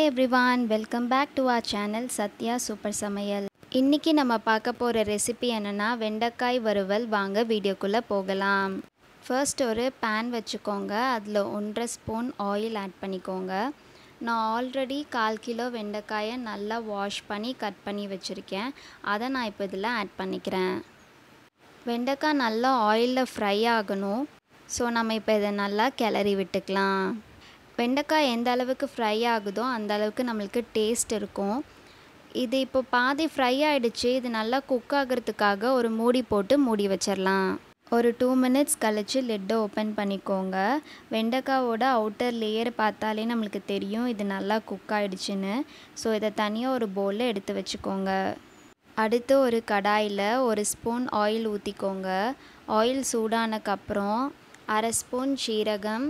hi everyone welcome back to our channel Sathya super சமையல் இன்றைக்கி நம்ம பார்க்க போகிற ரெசிபி என்னென்னா வெண்டைக்காய் வறுவல் வாங்க வீடியோக்குள்ளே போகலாம் ஃபர்ஸ்ட் ஒரு பேன் வச்சுக்கோங்க அதில் ஒன்றரை ஸ்பூன் ஆயில் ஆட் பண்ணிக்கோங்க நான் ஆல்ரெடி கால் கிலோ வெண்டைக்காயை நல்லா வாஷ் பண்ணி கட் பண்ணி வச்சுருக்கேன் அதை நான் இப்போ இதில் ஆட் பண்ணிக்கிறேன் வெண்டைக்காய் நல்லா ஆயிலில் ஃப்ரை ஆகணும் ஸோ நம்ம இப்போ இதை நல்லா கிளறி விட்டுக்கலாம் வெண்டைக்காய் எந்த அளவுக்கு ஃப்ரை ஆகுதோ அந்த அளவுக்கு நம்மளுக்கு டேஸ்ட் இருக்கும் இது இப்போ பாதி ஃப்ரை ஆகிடுச்சு இது நல்லா குக் ஆகிறதுக்காக ஒரு மூடி போட்டு மூடி வச்சிடலாம் ஒரு டூ மினிட்ஸ் கழித்து லெட்டை ஓப்பன் பண்ணிக்கோங்க வெண்டைக்காவோட அவுட்டர் லேயர் பார்த்தாலே நம்மளுக்கு தெரியும் இது நல்லா குக் ஆகிடுச்சின்னு ஸோ இதை தனியாக ஒரு பவுலில் எடுத்து வச்சுக்கோங்க அடுத்து ஒரு கடாயில் ஒரு ஸ்பூன் ஆயில் ஊற்றிக்கோங்க ஆயில் சூடானக்கப்புறம் அரை ஸ்பூன் சீரகம்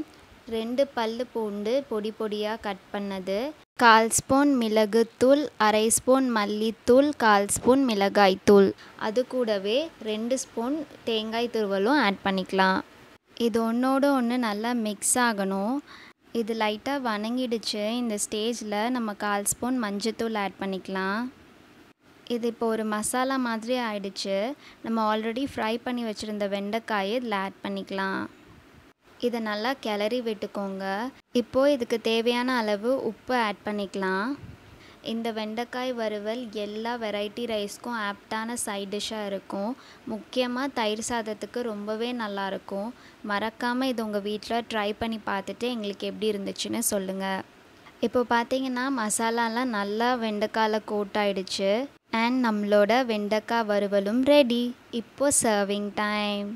ரெண்டு பல் பூண்டு பொடி பொடியாக கட் பண்ணது கால் ஸ்பூன் மிளகுத்தூள் அரை ஸ்பூன் மல்லித்தூள் கால் ஸ்பூன் மிளகாய்த்தூள் அது கூடவே ரெண்டு ஸ்பூன் தேங்காய் துருவலும் ஆட் பண்ணிக்கலாம் இது ஒன்றோடு ஒன்று நல்லா மிக்ஸ் ஆகணும் இது லைட்டாக வணங்கிடுச்சு இந்த ஸ்டேஜில் நம்ம கால் ஸ்பூன் மஞ்சத்தூள் ஆட் பண்ணிக்கலாம் இது இப்போ ஒரு மசாலா மாதிரி ஆயிடுச்சு நம்ம ஆல்ரெடி ஃப்ரை பண்ணி வச்சுருந்த வெண்டைக்காயை இதில் ஆட் பண்ணிக்கலாம் இதை நல்லா கிளறி விட்டுக்கோங்க இப்போது இதுக்கு தேவையான அளவு உப்பு ஆட் பண்ணிக்கலாம் இந்த வெண்டைக்காய் வறுவல் எல்லா வெரைட்டி ரைஸ்க்கும் ஆப்டான சைட் டிஷ்ஷாக இருக்கும் முக்கியமாக தயிர் சாதத்துக்கு ரொம்பவே நல்லாயிருக்கும் மறக்காமல் இது உங்கள் வீட்டில் ட்ரை பண்ணி பார்த்துட்டு எங்களுக்கு எப்படி இருந்துச்சுன்னு சொல்லுங்கள் இப்போ பார்த்தீங்கன்னா மசாலாலாம் நல்லா வெண்டைக்காயில் கூட்டாயிடுச்சு அண்ட் நம்மளோட வெண்டைக்காய் வறுவலும் ரெடி இப்போ சர்விங் டைம்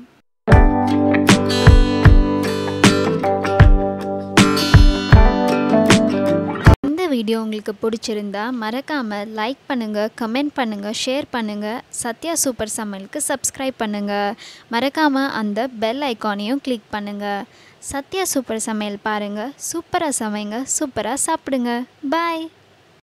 வீடியோ உங்களுக்கு பிடிச்சிருந்தா மறக்காமல் லைக் பண்ணுங்கள் கமெண்ட் பண்ணுங்கள் ஷேர் பண்ணுங்கள் சத்யா சூப்பர் சமையலுக்கு சப்ஸ்கிரைப் பண்ணுங்கள் மறக்காமல் அந்த பெல் ஐக்கானையும் கிளிக் பண்ணுங்கள் சத்யா சூப்பர் சமையல் பாருங்கள் சூப்பராக சமைங்க சூப்பராக சாப்பிடுங்க பாய்